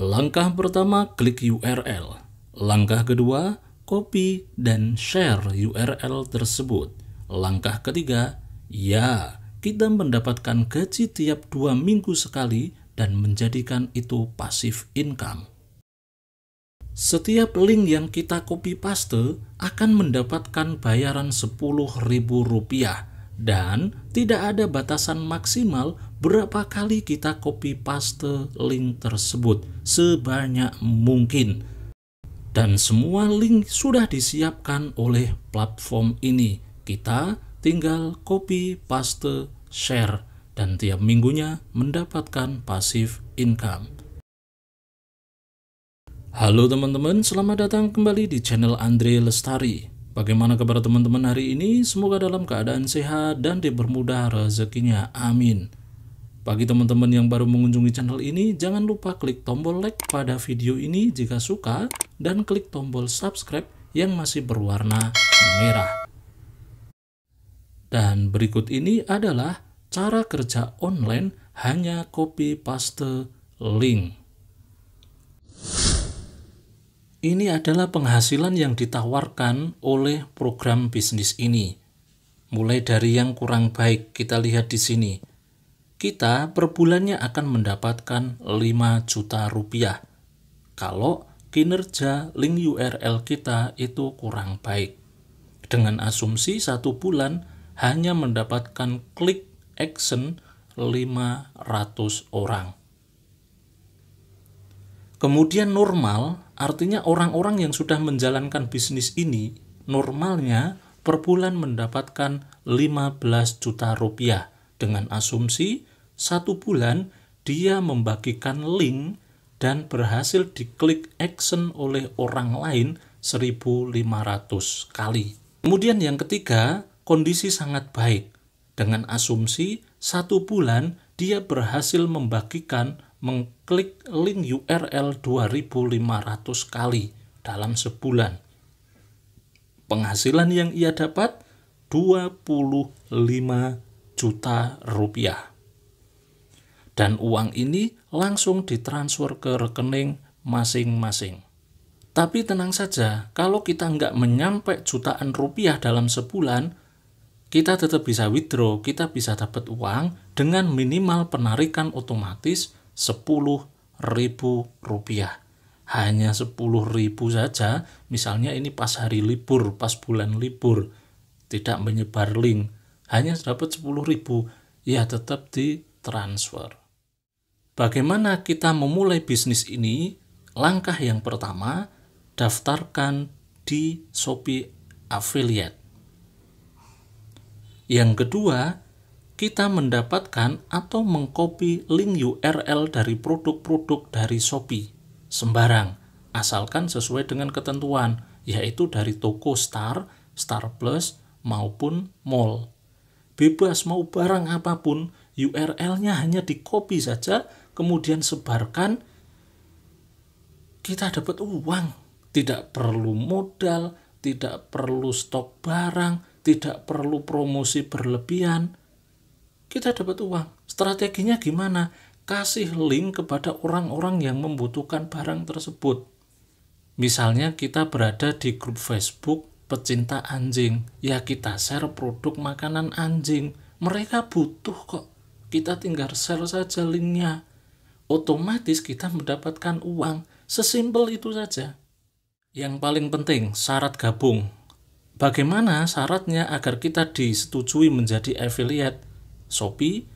Langkah pertama, klik URL. Langkah kedua, copy dan share URL tersebut. Langkah ketiga, ya, kita mendapatkan gaji tiap dua minggu sekali dan menjadikan itu pasif income. Setiap link yang kita copy paste akan mendapatkan bayaran Rp10.000 dan tidak ada batasan maksimal Berapa kali kita copy paste link tersebut sebanyak mungkin. Dan semua link sudah disiapkan oleh platform ini. Kita tinggal copy paste share dan tiap minggunya mendapatkan pasif income. Halo teman-teman, selamat datang kembali di channel Andre Lestari. Bagaimana kabar teman-teman hari ini? Semoga dalam keadaan sehat dan dipermudah rezekinya. Amin. Bagi teman-teman yang baru mengunjungi channel ini, jangan lupa klik tombol like pada video ini jika suka dan klik tombol subscribe yang masih berwarna merah. Dan berikut ini adalah cara kerja online hanya copy paste link. Ini adalah penghasilan yang ditawarkan oleh program bisnis ini. Mulai dari yang kurang baik, kita lihat di sini kita per bulannya akan mendapatkan 5 juta rupiah kalau kinerja link URL kita itu kurang baik. Dengan asumsi satu bulan hanya mendapatkan klik action 500 orang. Kemudian normal, artinya orang-orang yang sudah menjalankan bisnis ini, normalnya per bulan mendapatkan 15 juta rupiah dengan asumsi satu bulan dia membagikan link dan berhasil diklik action oleh orang lain 1500 kali. Kemudian yang ketiga, kondisi sangat baik. Dengan asumsi satu bulan dia berhasil membagikan mengklik link URL 2500 kali dalam sebulan. Penghasilan yang ia dapat 25 juta rupiah dan uang ini langsung ditransfer ke rekening masing-masing. Tapi tenang saja, kalau kita nggak menyampe jutaan rupiah dalam sebulan, kita tetap bisa withdraw, kita bisa dapat uang dengan minimal penarikan otomatis Rp10.000. Hanya Rp10.000 saja, misalnya ini pas hari libur, pas bulan libur, tidak menyebar link, hanya dapat Rp10.000, ya tetap ditransfer. Bagaimana kita memulai bisnis ini? Langkah yang pertama, daftarkan di Shopee Affiliate. Yang kedua, kita mendapatkan atau mengcopy link URL dari produk-produk dari Shopee sembarang, asalkan sesuai dengan ketentuan, yaitu dari toko Star, Star Plus, maupun Mall. Bebas mau barang apapun, URL-nya hanya di-copy saja kemudian sebarkan, kita dapat uang. Tidak perlu modal, tidak perlu stok barang, tidak perlu promosi berlebihan. Kita dapat uang. Strateginya gimana? Kasih link kepada orang-orang yang membutuhkan barang tersebut. Misalnya kita berada di grup Facebook pecinta anjing, ya kita share produk makanan anjing. Mereka butuh kok. Kita tinggal share saja linknya otomatis kita mendapatkan uang. Sesimpel itu saja. Yang paling penting, syarat gabung. Bagaimana syaratnya agar kita disetujui menjadi affiliate Shopee?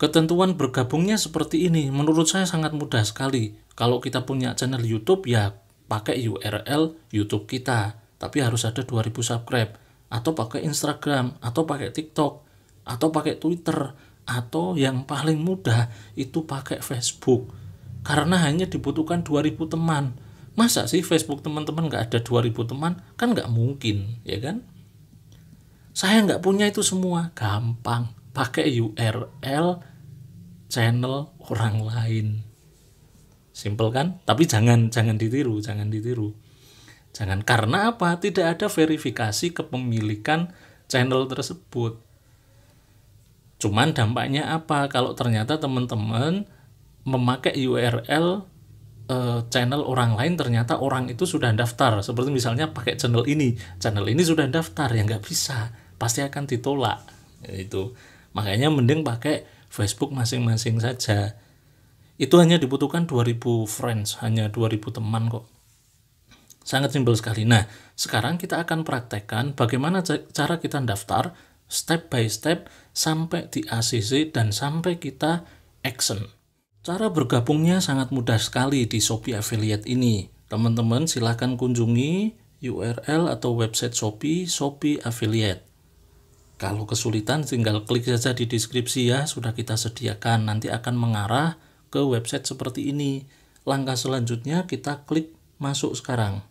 Ketentuan bergabungnya seperti ini, menurut saya sangat mudah sekali. Kalau kita punya channel YouTube, ya pakai URL YouTube kita. Tapi harus ada 2000 subscribe. Atau pakai Instagram, atau pakai TikTok, atau pakai Twitter, atau yang paling mudah itu pakai Facebook karena hanya dibutuhkan 2000 teman masa sih Facebook teman-teman nggak ada 2000 teman kan nggak mungkin ya kan saya nggak punya itu semua gampang pakai URL channel orang lain simple kan tapi jangan jangan ditiru jangan ditiru jangan karena apa tidak ada verifikasi kepemilikan channel tersebut Cuman dampaknya apa kalau ternyata teman-teman memakai URL eh, channel orang lain ternyata orang itu sudah daftar seperti misalnya pakai channel ini channel ini sudah daftar ya nggak bisa pasti akan ditolak ya itu makanya mending pakai Facebook masing-masing saja itu hanya dibutuhkan 2000 friends hanya 2000 teman kok sangat simpel sekali nah sekarang kita akan praktekkan bagaimana cara kita daftar step by step sampai di ACC dan sampai kita action. Cara bergabungnya sangat mudah sekali di Shopee Affiliate ini. Teman-teman silahkan kunjungi URL atau website Shopee, Shopee Affiliate. Kalau kesulitan tinggal klik saja di deskripsi ya, sudah kita sediakan. Nanti akan mengarah ke website seperti ini. Langkah selanjutnya kita klik masuk sekarang.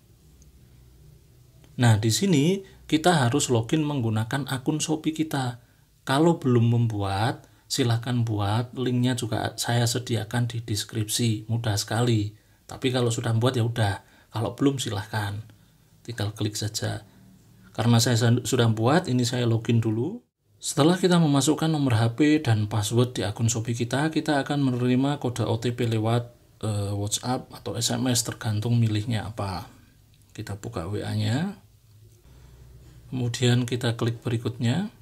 Nah, di sini kita harus login menggunakan akun Shopee kita. Kalau belum membuat, silahkan buat. Linknya juga saya sediakan di deskripsi, mudah sekali. Tapi kalau sudah membuat ya udah, kalau belum silahkan. Tinggal klik saja. Karena saya sudah buat, ini saya login dulu. Setelah kita memasukkan nomor HP dan password di akun Shopee kita, kita akan menerima kode OTP lewat uh, WhatsApp atau SMS tergantung milihnya apa. Kita buka WA-nya. Kemudian kita klik berikutnya.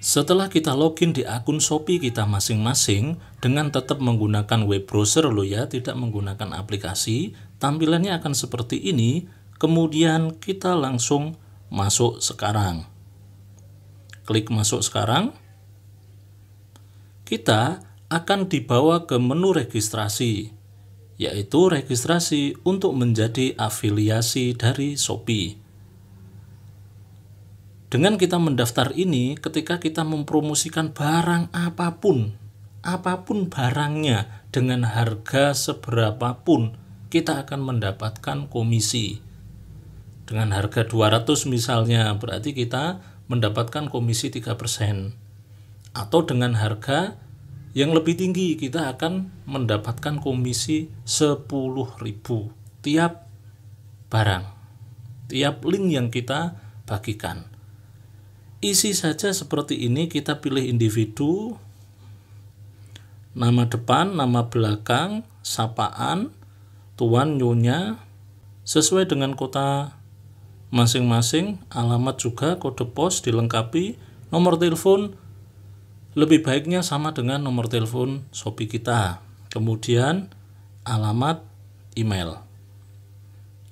Setelah kita login di akun Shopee kita masing-masing dengan tetap menggunakan web browser lo ya, tidak menggunakan aplikasi, tampilannya akan seperti ini. Kemudian kita langsung masuk sekarang. Klik masuk sekarang. Kita akan dibawa ke menu registrasi, yaitu registrasi untuk menjadi afiliasi dari Shopee. Dengan kita mendaftar ini, ketika kita mempromosikan barang apapun, apapun barangnya dengan harga seberapapun, kita akan mendapatkan komisi. Dengan harga 200 misalnya, berarti kita mendapatkan komisi 3%. Atau dengan harga yang lebih tinggi, kita akan mendapatkan komisi 10.000 tiap barang, tiap link yang kita bagikan isi saja seperti ini kita pilih individu nama depan nama belakang sapaan tuan nyonya sesuai dengan kota masing-masing alamat juga kode pos dilengkapi nomor telepon lebih baiknya sama dengan nomor telepon Shopee kita kemudian alamat email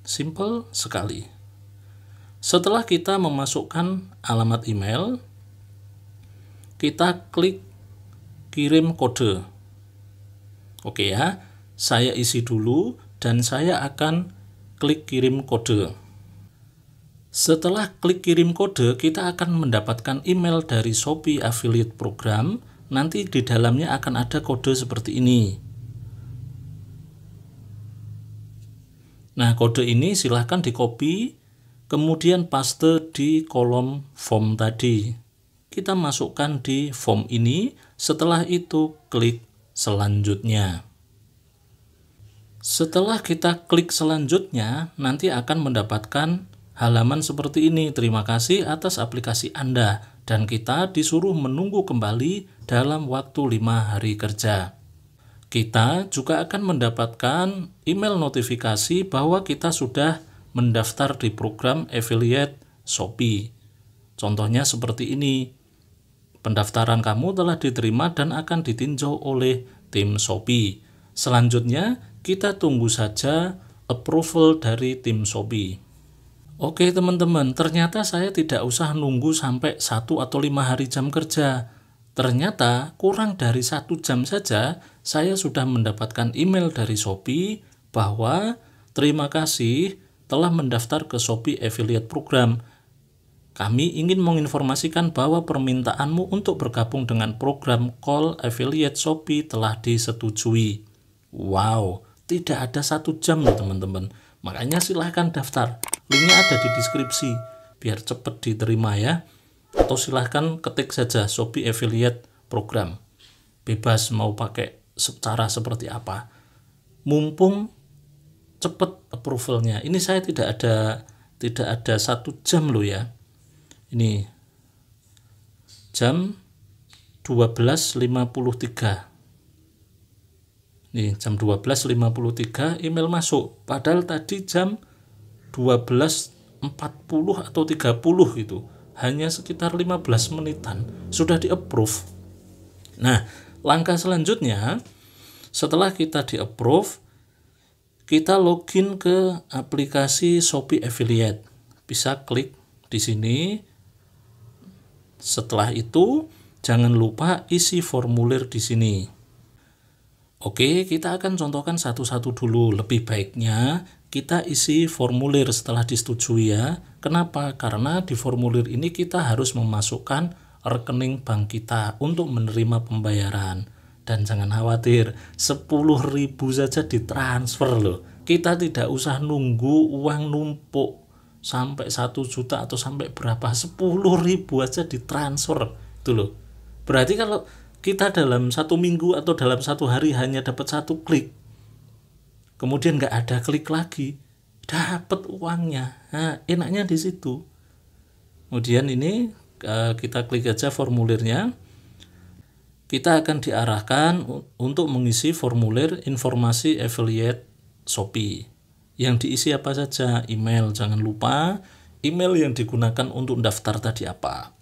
simple sekali setelah kita memasukkan alamat email, kita klik kirim kode. Oke ya, saya isi dulu dan saya akan klik kirim kode. Setelah klik kirim kode, kita akan mendapatkan email dari Shopee Affiliate Program. Nanti di dalamnya akan ada kode seperti ini. Nah, kode ini silahkan di-copy Kemudian paste di kolom form tadi. Kita masukkan di form ini, setelah itu klik selanjutnya. Setelah kita klik selanjutnya, nanti akan mendapatkan halaman seperti ini. Terima kasih atas aplikasi Anda dan kita disuruh menunggu kembali dalam waktu 5 hari kerja. Kita juga akan mendapatkan email notifikasi bahwa kita sudah mendaftar di program affiliate Shopee. Contohnya seperti ini. Pendaftaran kamu telah diterima dan akan ditinjau oleh tim Shopee. Selanjutnya, kita tunggu saja approval dari tim Shopee. Oke teman-teman, ternyata saya tidak usah nunggu sampai 1 atau 5 hari jam kerja. Ternyata kurang dari satu jam saja saya sudah mendapatkan email dari Shopee bahwa terima kasih telah mendaftar ke Shopee Affiliate Program. Kami ingin menginformasikan bahwa permintaanmu untuk bergabung dengan program Call Affiliate Shopee telah disetujui. Wow, tidak ada satu jam ya teman-teman. Makanya silahkan daftar. Linknya ada di deskripsi biar cepat diterima ya. Atau silahkan ketik saja Shopee Affiliate Program. Bebas mau pakai secara seperti apa. Mumpung cepat approvalnya ini saya tidak ada tidak ada satu jam loh ya ini jam 12.53 ini jam 12.53 email masuk padahal tadi jam 12.40 atau 30 itu hanya sekitar 15 menitan sudah di approve nah langkah selanjutnya setelah kita di approve kita login ke aplikasi Shopee Affiliate. Bisa klik di sini. Setelah itu, jangan lupa isi formulir di sini. Oke, kita akan contohkan satu-satu dulu. Lebih baiknya kita isi formulir setelah disetujui ya. Kenapa? Karena di formulir ini kita harus memasukkan rekening bank kita untuk menerima pembayaran dan jangan khawatir ribu saja ditransfer loh kita tidak usah nunggu uang numpuk sampai 1 juta atau sampai berapa ribu aja ditransfer itu loh berarti kalau kita dalam satu minggu atau dalam satu hari hanya dapat satu klik kemudian nggak ada klik lagi dapat uangnya nah, enaknya di situ kemudian ini eh, kita klik aja formulirnya kita akan diarahkan untuk mengisi formulir informasi affiliate Shopee yang diisi apa saja email jangan lupa email yang digunakan untuk daftar tadi apa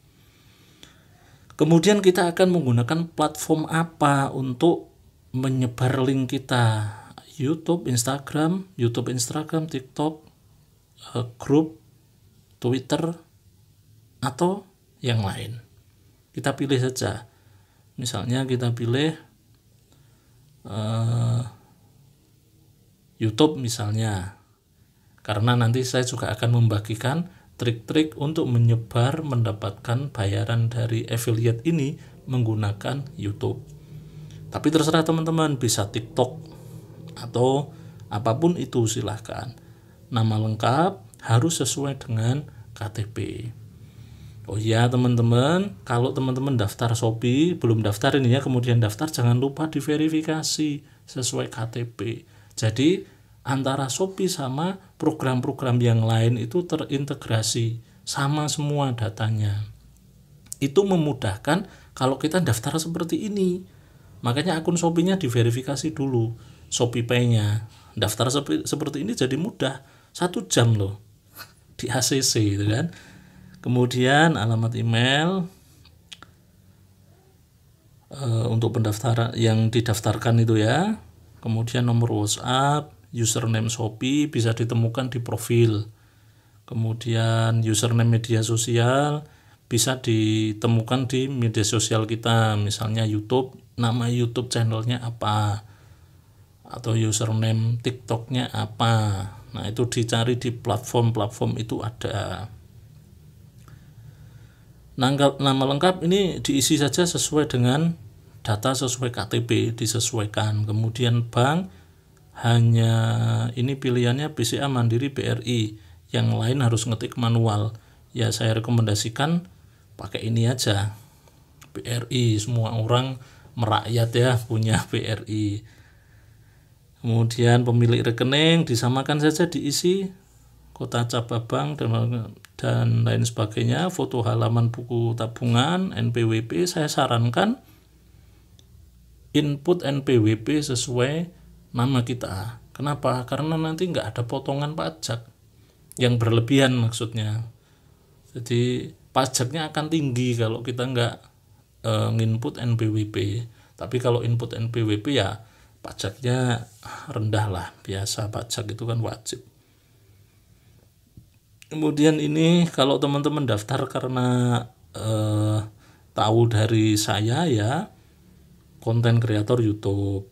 kemudian kita akan menggunakan platform apa untuk menyebar link kita YouTube Instagram YouTube Instagram TikTok eh, grup Twitter atau yang lain kita pilih saja misalnya kita pilih uh, YouTube misalnya karena nanti saya juga akan membagikan trik-trik untuk menyebar mendapatkan bayaran dari affiliate ini menggunakan YouTube tapi terserah teman-teman bisa TikTok atau apapun itu silahkan nama lengkap harus sesuai dengan KTP. Oh iya teman-teman, kalau teman-teman daftar Shopee, belum daftar ini ya, kemudian daftar jangan lupa diverifikasi sesuai KTP. Jadi antara Shopee sama program-program yang lain itu terintegrasi, sama semua datanya. Itu memudahkan kalau kita daftar seperti ini. Makanya akun Shopee-nya diverifikasi dulu, Shopee Pay-nya. Daftar seperti ini jadi mudah, satu jam loh di ACC gitu kan kemudian alamat email e, untuk pendaftaran yang didaftarkan itu ya kemudian nomor WhatsApp username Shopee bisa ditemukan di profil kemudian username media sosial bisa ditemukan di media sosial kita misalnya YouTube nama YouTube channelnya apa atau username TikToknya apa nah itu dicari di platform-platform itu ada nama lengkap ini diisi saja sesuai dengan data sesuai KTP disesuaikan kemudian bank hanya ini pilihannya BCA Mandiri BRI yang lain harus ngetik manual ya saya rekomendasikan pakai ini aja BRI semua orang merakyat ya punya BRI kemudian pemilik rekening disamakan saja diisi kota cabang dan dan lain sebagainya foto halaman buku tabungan NPWP saya sarankan input NPWP sesuai nama kita kenapa karena nanti nggak ada potongan pajak yang berlebihan maksudnya jadi pajaknya akan tinggi kalau kita nggak e, nginput NPWP tapi kalau input NPWP ya pajaknya rendah lah biasa pajak itu kan wajib kemudian ini kalau teman-teman daftar karena eh, tahu dari saya ya konten kreator YouTube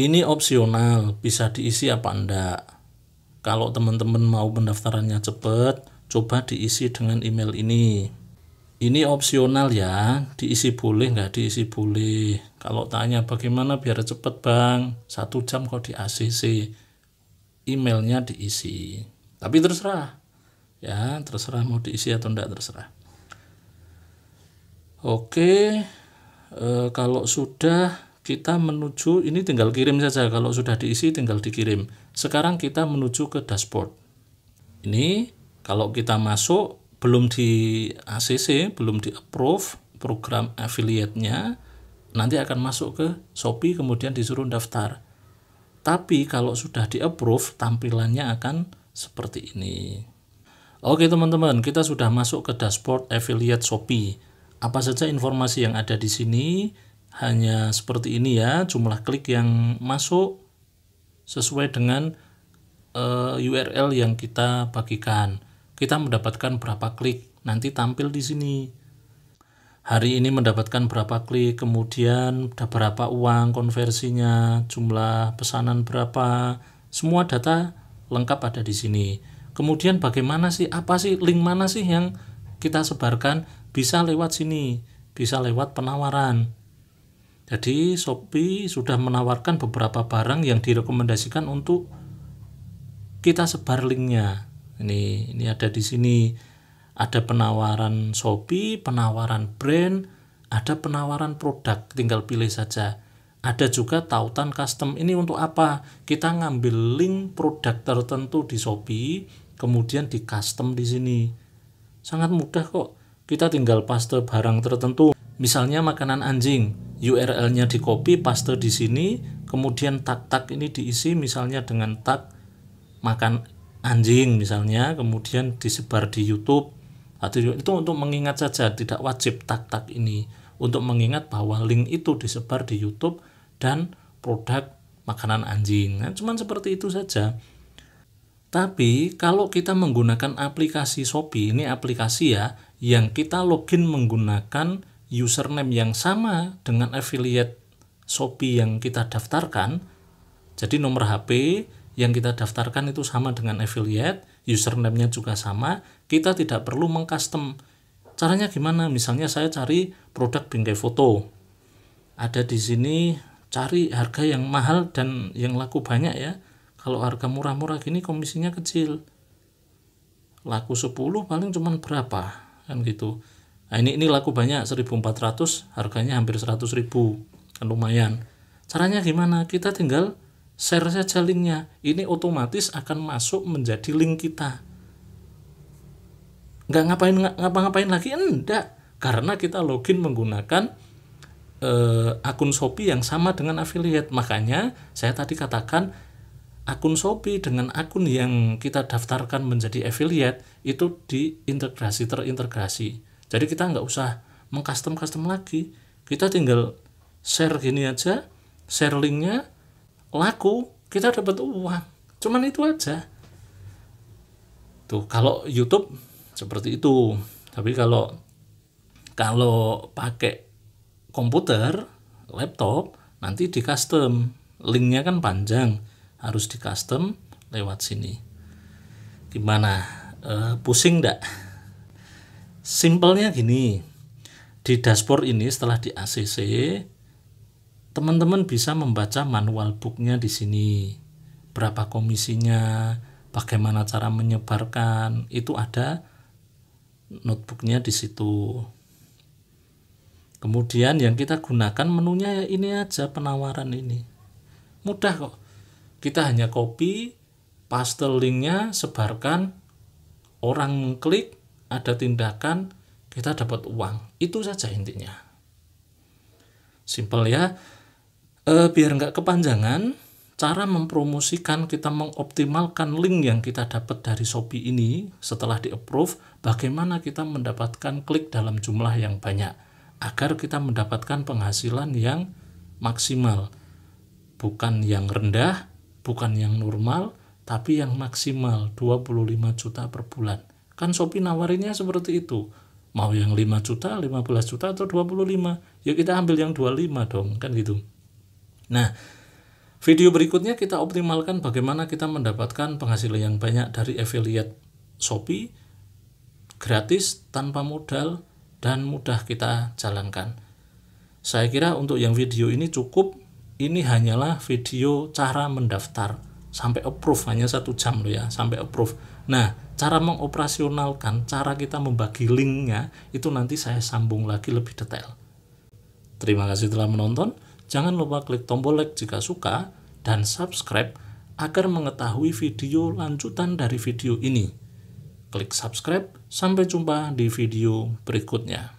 ini opsional bisa diisi apa enggak kalau teman-teman mau pendaftarannya cepat coba diisi dengan email ini ini opsional ya diisi boleh nggak diisi boleh kalau tanya bagaimana biar cepat bang satu jam kok di ACC emailnya diisi tapi terserah ya terserah mau diisi atau enggak terserah oke e, kalau sudah kita menuju ini tinggal kirim saja kalau sudah diisi tinggal dikirim sekarang kita menuju ke dashboard ini kalau kita masuk belum di ACC belum di approve program affiliate-nya nanti akan masuk ke Shopee kemudian disuruh daftar tapi kalau sudah di-approve, tampilannya akan seperti ini. Oke teman-teman, kita sudah masuk ke dashboard affiliate Shopee. Apa saja informasi yang ada di sini? Hanya seperti ini ya, jumlah klik yang masuk sesuai dengan uh, eh, URL yang kita bagikan. Kita mendapatkan berapa klik, nanti tampil di sini hari ini mendapatkan berapa klik, kemudian ada berapa uang konversinya, jumlah pesanan berapa, semua data lengkap ada di sini. Kemudian bagaimana sih, apa sih, link mana sih yang kita sebarkan bisa lewat sini, bisa lewat penawaran. Jadi Shopee sudah menawarkan beberapa barang yang direkomendasikan untuk kita sebar linknya. Ini ini ada di sini ada penawaran Shopee, penawaran brand, ada penawaran produk, tinggal pilih saja. Ada juga tautan custom. Ini untuk apa? Kita ngambil link produk tertentu di Shopee, kemudian di custom di sini. Sangat mudah kok. Kita tinggal paste barang tertentu. Misalnya makanan anjing, URL-nya di copy, paste di sini, kemudian tag-tag ini diisi misalnya dengan tag makan anjing misalnya, kemudian disebar di YouTube Hati nah, itu untuk mengingat saja, tidak wajib tak-tak ini. Untuk mengingat bahwa link itu disebar di YouTube dan produk makanan anjing. Nah, cuman seperti itu saja. Tapi kalau kita menggunakan aplikasi Shopee, ini aplikasi ya, yang kita login menggunakan username yang sama dengan affiliate Shopee yang kita daftarkan. Jadi nomor HP yang kita daftarkan itu sama dengan affiliate, username-nya juga sama, kita tidak perlu mengcustom. Caranya gimana? Misalnya saya cari produk bingkai foto. Ada di sini cari harga yang mahal dan yang laku banyak ya. Kalau harga murah-murah gini komisinya kecil. Laku 10 paling cuman berapa? Kan gitu. Nah, ini ini laku banyak 1400, harganya hampir 100.000. Kan lumayan. Caranya gimana? Kita tinggal share saja linknya ini otomatis akan masuk menjadi link kita nggak ngapain ngapa-ngapain lagi enggak karena kita login menggunakan eh, akun Shopee yang sama dengan affiliate makanya saya tadi katakan akun Shopee dengan akun yang kita daftarkan menjadi affiliate itu diintegrasi terintegrasi jadi kita nggak usah mengcustom custom lagi kita tinggal share gini aja share linknya laku kita dapat uang cuman itu aja tuh kalau YouTube seperti itu tapi kalau kalau pakai komputer laptop nanti di custom linknya kan panjang harus di custom lewat sini gimana e, pusing ndak simpelnya gini di dashboard ini setelah di ACC teman-teman bisa membaca manual booknya di sini. Berapa komisinya, bagaimana cara menyebarkan, itu ada notebooknya di situ. Kemudian yang kita gunakan menunya ya ini aja penawaran ini. Mudah kok. Kita hanya copy, paste linknya, sebarkan, orang klik, ada tindakan, kita dapat uang. Itu saja intinya. Simple ya e, biar nggak kepanjangan cara mempromosikan kita mengoptimalkan link yang kita dapat dari Shopee ini setelah di approve bagaimana kita mendapatkan klik dalam jumlah yang banyak agar kita mendapatkan penghasilan yang maksimal bukan yang rendah bukan yang normal tapi yang maksimal 25 juta per bulan kan Shopee nawarinnya seperti itu mau yang 5 juta, 15 juta atau 25 ya kita ambil yang 25 dong kan gitu Nah, video berikutnya kita optimalkan bagaimana kita mendapatkan penghasilan yang banyak dari affiliate Shopee gratis tanpa modal dan mudah kita jalankan. Saya kira untuk yang video ini cukup. Ini hanyalah video cara mendaftar sampai approve hanya satu jam loh ya sampai approve. Nah cara mengoperasionalkan, cara kita membagi linknya itu nanti saya sambung lagi lebih detail. Terima kasih telah menonton. Jangan lupa klik tombol like jika suka dan subscribe agar mengetahui video lanjutan dari video ini. Klik subscribe, sampai jumpa di video berikutnya.